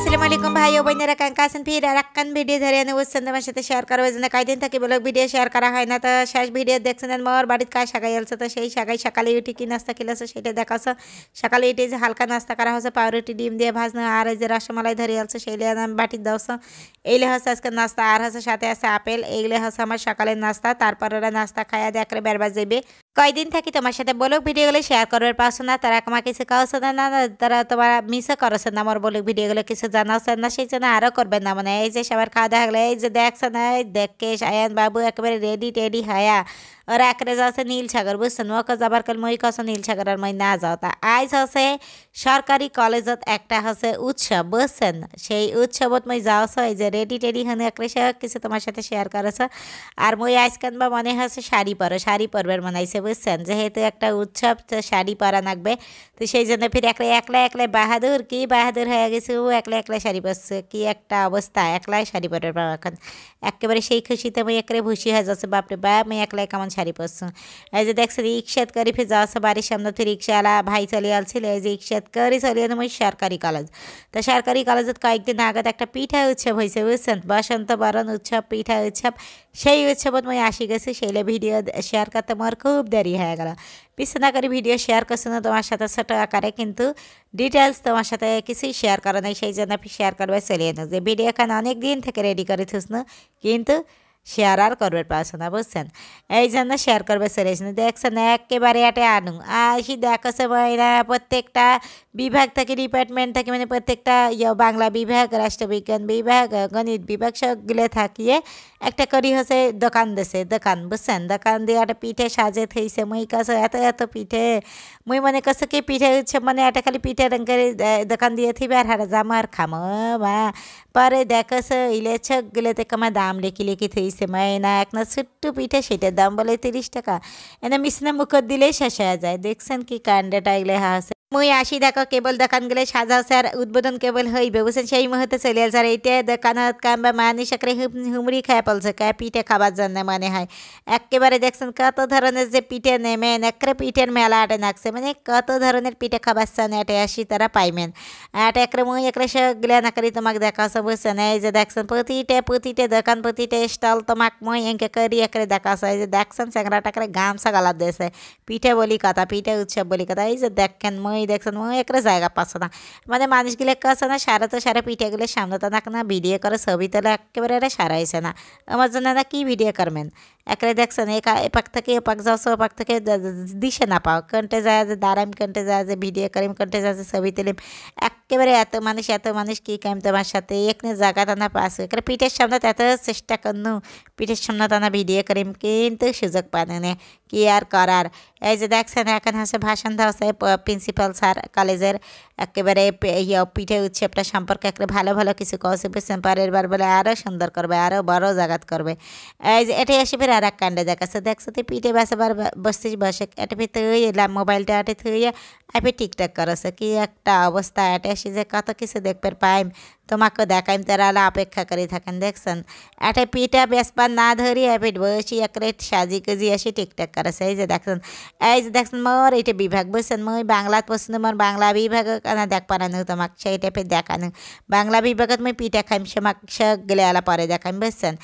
আসসালামু আলাইকুম ভাই ও বোনেরা কাঙ্কা আছেন ফির আর একখান ভিডিও ধরে এনে বসছেন আমার সাথে শেয়ার করা হয়েছে না কয়দিন থেকে বলো ভিডিও শেয়ার করা হয় না তো শেষ ভিডিও দেখছেন মর বাড়িতে কাজ শাকাই আলছে তো সেই শাকাই সকালে উঠে কি নাস্তা খেলেছো সেটা দেখাচ্ছ সকালে উঠে যে হালকা নাস্তা করা হচ্ছে পাউরুটি ডিম দিয়ে ভাজনো আর এই যে রসমালাই ধরে আলছে সেই লিয়ে আমি বাটির দাওছ এইলে হচ্ছে আজকে নাস্তা আর হচ্ছে সাথে আছে আপেল এইগুলো হচ্ছে আমার সকালের নাস্তা তারপরে ওরা নাস্তা খায়া দিয়ে একবারে বেরবার যাবে কয়দিন থাকি তোমার সাথে বলুক ভিডিওগুলো শেয়ার করবার পারছো না তারা আমার কিছু কাউছে না না তারা তোমার মিসও করছে না আমার বলুক ভিডিওগুলো কিছু জানাচ্ছে না সেই জন্য আরও করবেন না মানে এই যে সবার খাওয়া দাওয়া এই যে দেখছে না দেখে সায়ন বাবু একেবারে রেডি টেডি হায়া और आकरे जसे নীল সাগর বুঝছেন মক্কা যাবার কাল মই কস নীল সাগর আর মই না যাও তা আইজ হচ্ছে সরকারি কলেজত একটা হচ্ছে উৎসব বুঝছেন সেই উৎসবত মই যাও এই যে রেডি টেডি হানি আঁকড়ে সব কিছু তোমার সাথে শেয়ার করেছ আর মই কেন বা মনে হচ্ছে শাড়ি পরো শাড়ি পরবার মনাইছে বুঝছেন যেহেতু একটা উৎসব তো শাড়ি পরা লাগবে তো সেই জন্য ফির একলে একলা একলে বাহাদুর কি বাহাদুর হয়ে গেছে ও একলা একলা শাড়ি পরছে কি একটা অবস্থা একলাই শাড়ি পরবে এখন একেবারে সেই খুশিতে মই একরে ভুসি হয়ে যাচ্ছে বাপরে বাপ মই একলাই কেমন সারিপসু এই যে দেখছেন রিক্সাত করে ফে যাওয়া বাড়ির সামনে থেকে রিক্সাওয়ালা ভাই চলে আসছিল এই যে রিক্সাত করে চলে আসলাম ওই সরকারি কলেজ তো সরকারি কলেজত কয়েকদিন আগত একটা পিঠা উৎসব হয়েছে বুঝছেন বসন্ত বরণ উৎসব পিঠা উৎসব সেই উৎসবত মই আসি গেছি সেইলে ভিডিও শেয়ার করতে আমার খুব দেরি হয়ে গেল বিছানা করে ভিডিও শেয়ার করছি না তোমার সাথে ছোটো আকারে কিন্তু ডিটেলস তোমার সাথে কিছুই শেয়ার করো নাই সেই জন্য শেয়ার করবে চলিয়ে না যে ভিডিও এখন অনেক দিন থেকে রেডি করে থুস কিন্তু শেয়ার আর করবে পারছো না বুঝছেন এই জন্য শেয়ার করবে সেরেছেন দেখছেন একেবারে এটা আনু আসি দেখছে মহিলা প্রত্যেকটা বিভাগ থেকে ডিপার্টমেন্ট থেকে মানে প্রত্যেকটা ইয়ে বাংলা বিভাগ রাষ্ট্রবিজ্ঞান বিভাগ গণিত বিভাগ সবগুলো থাকিয়ে একটা করি হচ্ছে দোকান দেশে দোকান বুঝছেন দোকান দিয়ে একটা পিঠে সাজে থেইছে মই কাছে এত এত পিঠে মুই মনে করছে কি পিঠে হচ্ছে মানে একটা খালি পিঠে রঙ করে দোকান দিয়ে থিবে আর হারা জামা আর খামো বা পরে দেখছে ইলে ছগুলোতে কমা দাম লিখি লিখি থইছে এক একনা ছোট্ট পিঠা সেটার দাম বলে তিরিশ টাকা এনে মিসনা মুখর দিলেই শেষ হয়ে যায় দেখছেন কি কাণ্ডটা এগুলো হাসে মুই আসি দেখো কেবল গেলে সাজাওছে স্যার উদ্বোধন কেবল হই বুঝছেন সেই মুহূর্তে চলে আসে আর এইটা দোকানত মানি সাকরে হুমড়ি খায় পলছে কায় পিঠে খাবার জন্য মনে হয় একেবারে দেখছেন কত ধরনের যে পিঠে নেমেন একরে পিঠের মেলা আটে নাকছে মানে কত ধরনের পিঠে খাবার চান এটে আসি তারা পাইমেন আট একরে মুই একরে গেলে না করি তোমাকে দেখাছো বুঝছেন এই যে দেখছেন প্রতিটা প্রতিটা দোকান প্রতিটা স্টল তোমাক মুই এঁকে করি একরে দেখাছো এই যে দেখছেন স্যাংরা টাকরে গামছা গালা দিয়েছে পিঠে বলি কথা পিঠে উৎসব বলি কথা এই যে দেখেন মুই এই দেখছেন একটা জায়গা পাচ্ছে না মানে মানুষগুলো কাছে না সারা তো সারা পিঠেগুলো সামনে তো না ভিডিও করে ছবি তোলা একেবারে সারাইছে না আমার জন্য না কী ভিডিও করবেন একরে দেখছেন এ পাক থেকে এপাক যাওয়া সব এপাক থেকে দিশে না পাও কণ্ঠে যায় যে দাঁড়াইম কণ্ঠে যায় যে ভিডিও করিম কণ্ঠে যায় আছে ছবি তুলিম একেবারে এত মানুষ এত মানুষ কী কাম তোমার সাথে একনে জায়গা টানা পাস একটা পিঠের সামনে এত চেষ্টা করনু পিঠের সামনে টানা ভিডিও করিম কিন্তু সুযোগ পান না কি আর করার এই যে দেখছেন এখন হাসে ভাষণ দেওয়া প্রিন্সিপাল স্যার কলেজের একেবারে ইয়া পিঠে উৎসবটা সম্পর্কে একটা ভালো ভালো কিছু কৌশিক বুঝছেন বার বলে আরও সুন্দর করবে আরও বড় জাগাত করবে এই যে এটাই আসে আর কাণ্ডে দেখাচ্ছে দেখছে পিঠে বাসাবার বসছিস বসে এটাপে ভিতরে এলাম মোবাইলটা আটে থইয়া আপে টিকটাক করছে কি একটা অবস্থা আটে আসি যে কত কিছু দেখবার পাইম তোমাকে দেখাইম তারা অপেক্ষা করে থাকেন দেখছেন একটা পিঠা বেসপান না ধরি এপিট বসি একরে সাজি কাজি আসি ঠিকঠাক করেছে এই যে দেখছেন এই যে দেখছেন মোর এটা বিভাগ বসছেন মই বাংলাত পছন্দ মর বাংলা বিভাগ কেন দেখ পারানো তোমাকে সেই টাইপের দেখানো বাংলা বিভাগত মই পিঠা খাইম সেমাক সগলে আলা পরে দেখাইম বসছেন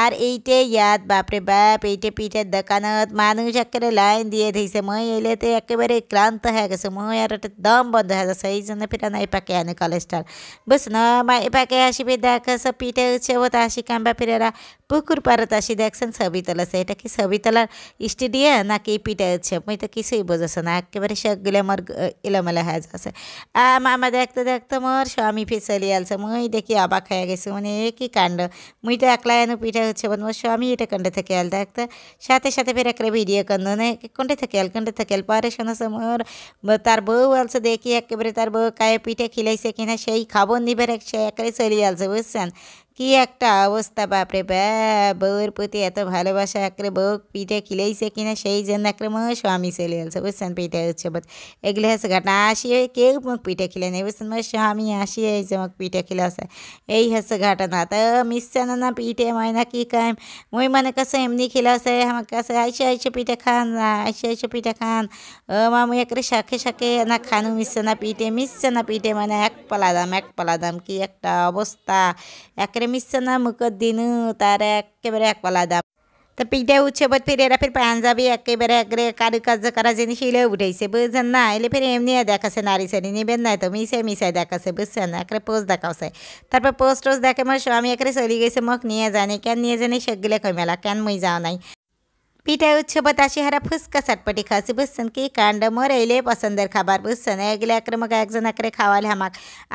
আর এইটে ইয়াদ বাপরে বাপ এইটে পিঠের দোকানত মানুষ একেবারে লাইন দিয়ে দিয়েছে মই এলে এলেতে একেবারে ক্লান্ত হয়ে গেছে মই আর একটা দম বন্ধ হয়ে গেছে এই জন্য ফিরানো এই পাকে আনি কলেজটার বুঝছেন समय এবাকে আসবে দেখ পিঠে তা আসি কাম্বা ফিরেরা পুকুর পারত আসি দেখছেন ছবিতলা সেটা কি ছবিতলার স্টেডিয়া নাকি পিঠে উঠছে মুই তো কিছুই বোঝাছে না একেবারে সবগুলো আমার এলোমেলা হয়ে যাচ্ছে মামা দেখতে দেখতে মোর স্বামী ফিসলি আলছে মুই দেখি অবাক হয়ে গেছি মানে এ কি কাণ্ড মুই তো একলা এনে পিঠা বোন মোর স্বামী এটা কণ্ঠে থেকে আল দেখতে সাথে সাথে ফের একটা ভিডিও কন্দ না কোনটা থেকে আল কোনটা থেকে আল পরে শোনাছে মোর তার বউ আলছে দেখি একেবারে তার বউ কায়ে পিঠে খিলাইছে কিনা সেই খবর নিবে şeye kadar söyleyeceğiz. Uysun. কি একটা অবস্থা বাপরে বাপ বউয়ের প্রতি এত ভালোবাসা একরে বউ পিঠে খিলেইছে কিনা সেই জন্য একরে মো স্বামী চলে আসছে বুঝছেন পিঠে হচ্ছে এগুলো হচ্ছে ঘটনা আসি হয়ে কেউ মুখ পিঠে খিলে নেই বুঝছেন মোর স্বামী আসি হয়েছে মুখ পিঠে খিলাছে এই হচ্ছে ঘটনা তো মিশছে না না পিঠে ময়না কি কাম মুই মনে কাছে এমনি খিলাছে আমার কাছে আইসে আইসে পিঠে খান না আইসে আইসে পিঠে খান ও মামু একরে শাখে শাখে না খানু মিশছে না পিঠে মিশছে না পিঠে মানে এক পালা দাম এক পালা দাম কি একটা অবস্থা একরে না মিশ্রনা মুকদ্দিন তারা একেবারে একপালা দাম তো পিঠা উৎসবত ফিরে এরা ফির পাঞ্জাবি একেবারে একরে কারুকার্য করা জিনিস হিলে উঠেছে বুঝছেন না এলে ফির এমনি দেখাছে নারী সারি নেবেন না তো মিশে মিশাই দেখাছে বুঝছেন না একরে পোস্ট দেখাছে তারপর পোস্ট টোস্ট দেখে মোর স্বামী একরে চলে গেছে মোক নিয়ে জানি কেন নিয়ে জানি সেগুলো কই মেলা কেন মই যাও নাই পিঠায় উৎসবত আসিহারা ফুসকা চটপটি খাওয়াছি বুঝছেন কি কাণ্ড মোর এইলে পছন্দের খাবার বুঝছেন এগুলো একরমক একজন একরে খাওয়ালে আমাক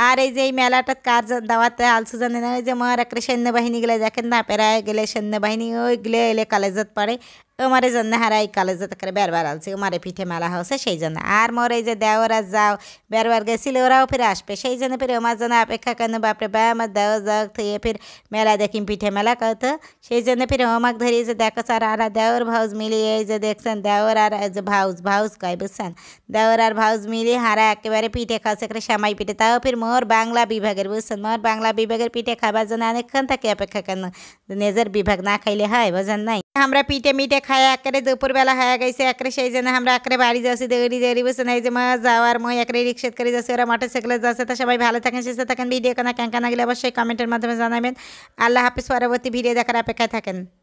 আর এই যে এই মেলাটা কার দাওয়াতে আলসু জানে না ওই যে মোর একরে সৈন্যবাহিনীগুলো দেখেন না পেরা গেলে সৈন্যবাহিনী ওইগুলো এলে কলেজত পড়ে তোমার জন্য হারাই কলেজে তাকে বেরবার আলছি মারে পিঠে মেলা হচ্ছে সেই জন্য আর মোর এই যে দেওরা যাও বেরবার গেছিল ওরাও ফের আসবে সেই জন্য ফিরে আমার জন্য অপেক্ষা কেন বাপরে বা আমার দেও যাও থুয়ে ফের মেলা দেখিম পিঠে মেলা কত সেই জন্য ফিরে হোমাক ধরি যে দেখো স্যার আর দেওর ভাউজ মিলিয়ে এই যে দেখছেন দেওর আর যে ভাউজ ভাউজ কয় বুঝছেন দেওর আর ভাউজ মিলিয়ে হারা একেবারে পিঠে খাওয়াছে করে সামাই পিঠে তাও ফের মোর বাংলা বিভাগের বুঝছেন মোর বাংলা বিভাগের পিঠে খাবার জন্য অনেকক্ষণ থাকে অপেক্ষা কেন নিজের বিভাগ না খাইলে হয় বোঝেন নাই আমরা পিঠে মিঠে খায় একরে দুপুরবেলা হয়ে গেছে একরে সেই জন্য আমরা একরে বাড়ি যাচ্ছি দৌড়ি দৌড়ি বসে নাই যে মা যাওয়ার মই একরে রিক্সা করে যাচ্ছি ওরা মোটর সাইকেলে যাচ্ছে তা সবাই ভালো থাকেন সুস্থ থাকেন ভিডিও কেনা কেন কেনা গেলে অবশ্যই কমেন্টের মাধ্যমে জানাবেন আল্লাহ হাফিজ পরবর্তী ভিডিও দেখার অপেক্ষায় থাকেন